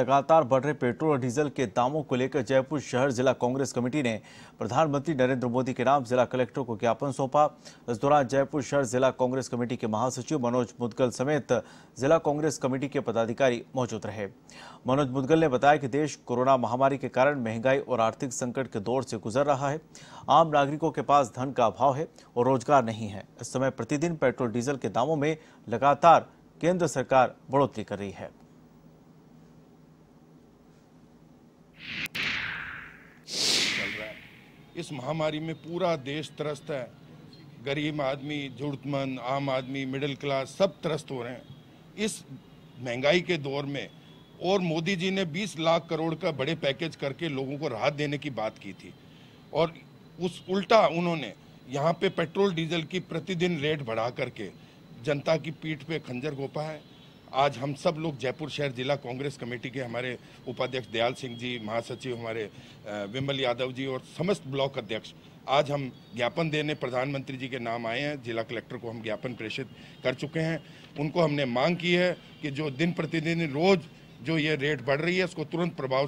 लगातार बढ़ रहे पेट्रोल और डीजल के दामों को लेकर जयपुर शहर जिला कांग्रेस कमेटी ने प्रधानमंत्री नरेंद्र मोदी के नाम जिला कलेक्टर को ज्ञापन सौंपा इस दौरान जयपुर शहर जिला कांग्रेस कमेटी के महासचिव मनोज मुदगल समेत जिला कांग्रेस कमेटी के पदाधिकारी मौजूद रहे मनोज मुदगल ने बताया कि देश कोरोना महामारी के कारण महंगाई और आर्थिक संकट के दौर से गुजर रहा है आम नागरिकों के पास धन का अभाव है और रोजगार नहीं है इस समय प्रतिदिन पेट्रोल डीजल के दामों में लगातार केंद्र सरकार बढ़ोतरी कर रही है इस महामारी में पूरा देश त्रस्त है गरीब आदमी जरूरतमंद आम आदमी मिडिल क्लास सब त्रस्त हो रहे हैं इस महंगाई के दौर में और मोदी जी ने 20 लाख करोड़ का बड़े पैकेज करके लोगों को राहत देने की बात की थी और उस उल्टा उन्होंने यहाँ पे पेट्रोल डीजल की प्रतिदिन रेट बढ़ा करके जनता की पीठ पे खंजर घोपा है आज हम सब लोग जयपुर शहर जिला कांग्रेस कमेटी के हमारे उपाध्यक्ष दयाल सिंह जी महासचिव हमारे विमल यादव जी और समस्त ब्लॉक अध्यक्ष आज हम ज्ञापन देने प्रधानमंत्री जी के नाम आए हैं जिला कलेक्टर को हम ज्ञापन प्रेषित कर चुके हैं उनको हमने मांग की है कि जो दिन प्रतिदिन रोज़ जो ये रेट बढ़ रही है उसको तुरंत प्रभाव